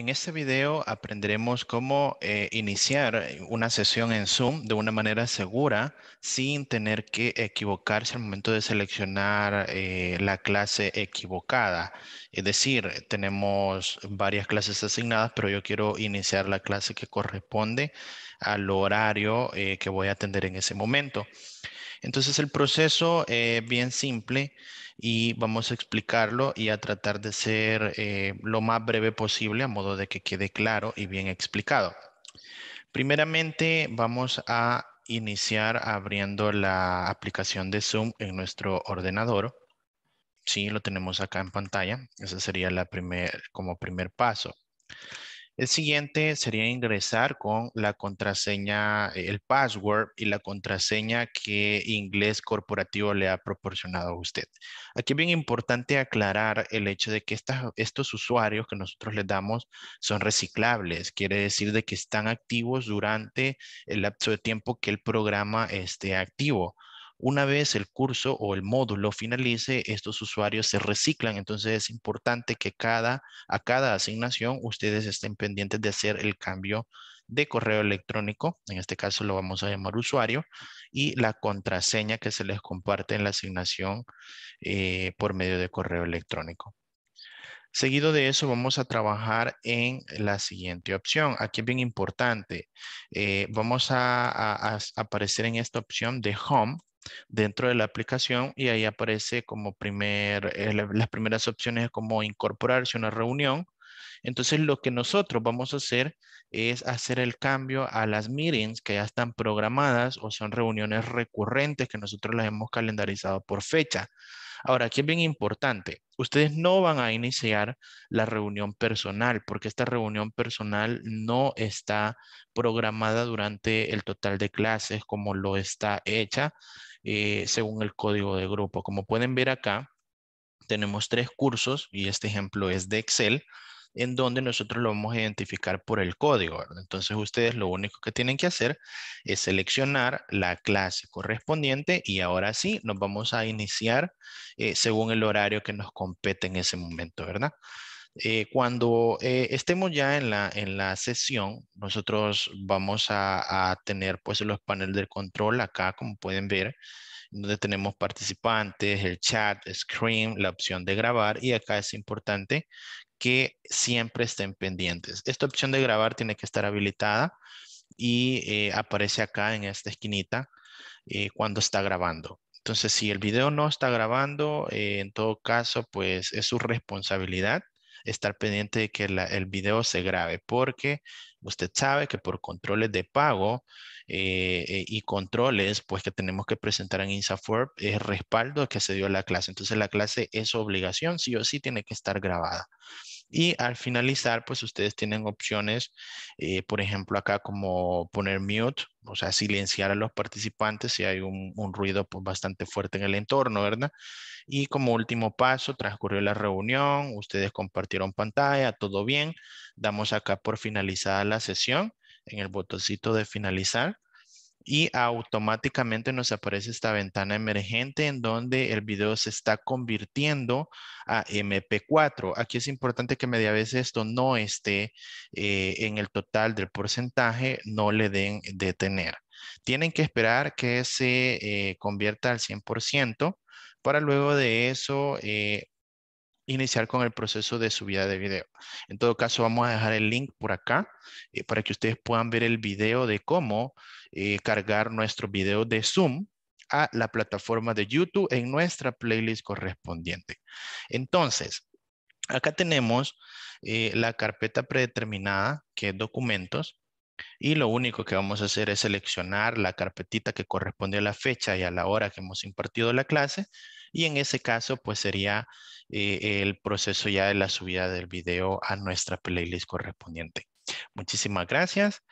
En este video aprenderemos cómo eh, iniciar eh, una sesión en Zoom de una manera segura sin tener que equivocarse al momento de seleccionar eh, la clase equivocada. Es decir, tenemos varias clases asignadas, pero yo quiero iniciar la clase que corresponde al horario que voy a atender en ese momento. Entonces el proceso es eh, bien simple y vamos a explicarlo y a tratar de ser eh, lo más breve posible a modo de que quede claro y bien explicado. Primeramente vamos a iniciar abriendo la aplicación de Zoom en nuestro ordenador. Sí, lo tenemos acá en pantalla. Ese sería como primer paso. El siguiente sería ingresar con la contraseña, eh, el password y la contraseña que Inglés Corporativo le ha proporcionado a usted. Aquí es bien importante aclarar el hecho de que estos usuarios que nosotros les damos son reciclables. Quiere decir de que están activos durante el lapso de tiempo que el programa esté activo. Una vez el curso o el módulo finalice, estos usuarios se reciclan, entonces es importante que cada, a cada asignación ustedes estén pendientes de hacer el cambio de correo electrónico, en este caso lo vamos a llamar usuario, y la contraseña que se les comparte en la asignación eh, por medio de correo electrónico. Seguido de eso vamos a trabajar en la siguiente opción. Aquí es bien importante. Eh, vamos a, aparecer en esta opción de Home dentro de la aplicación y ahí aparece como primer, eh, las primeras opciones como incorporarse a una reunión. Entonces lo que nosotros vamos a hacer es hacer el cambio a las meetings que ya están programadas o son reuniones recurrentes que nosotros las hemos calendarizado por fecha. Ahora, aquí es bien importante, ustedes no van a iniciar la reunión personal porque esta reunión personal no está programada durante el total de clases como lo está hecha eh, según el código de grupo. Como pueden ver acá, tenemos tres cursos y este ejemplo es de Excel en donde nosotros lo vamos a identificar por el código. Entonces ustedes lo único que tienen que hacer es seleccionar la clase correspondiente y ahora sí nos vamos a iniciar eh, según el horario que nos compete en ese momento, ¿verdad? Eh, cuando eh, estemos ya en la, en la sesión, nosotros vamos a, tener pues los paneles de control acá, como pueden ver, donde tenemos participantes, el chat, screen, la opción de grabar y acá es importante que siempre estén pendientes. Esta opción de grabar tiene que estar habilitada y eh, aparece acá en esta esquinita cuando está grabando. Entonces, si el video no está grabando, en todo caso, pues es su responsabilidad estar pendiente de que el video se grabe porque usted sabe que por controles de pago eh, eh, y controles pues que tenemos que presentar en INSAFORP es respaldo que se dio a la clase. Entonces la clase es obligación, sí o sí tiene que estar grabada. Y al finalizar, pues ustedes tienen opciones, eh, por ejemplo, acá como poner mute, o sea, silenciar a los participantes si hay un, un ruido pues, bastante fuerte en el entorno, ¿verdad? Y como último paso, transcurrió la reunión, ustedes compartieron pantalla, todo bien. Damos acá por finalizada la sesión en el botoncito de finalizar y automáticamente nos aparece esta ventana emergente en donde el video se está convirtiendo a MP4. Aquí es importante que media vez esto no esté eh, en el total del porcentaje, no le den detener. Tienen que esperar que se eh, convierta al 100% para luego de eso eh, iniciar con el proceso de subida de video. En todo caso, vamos a dejar el link por acá eh, para que ustedes puedan ver el video de cómo eh, cargar nuestro video de Zoom a la plataforma de YouTube en nuestra playlist correspondiente. Entonces, acá tenemos eh, la carpeta predeterminada, que es documentos, y lo único que vamos a hacer es seleccionar la carpetita que corresponde a la fecha y a la hora que hemos impartido la clase, y en ese caso, pues sería eh, el proceso ya de la subida del video a nuestra playlist correspondiente. Muchísimas gracias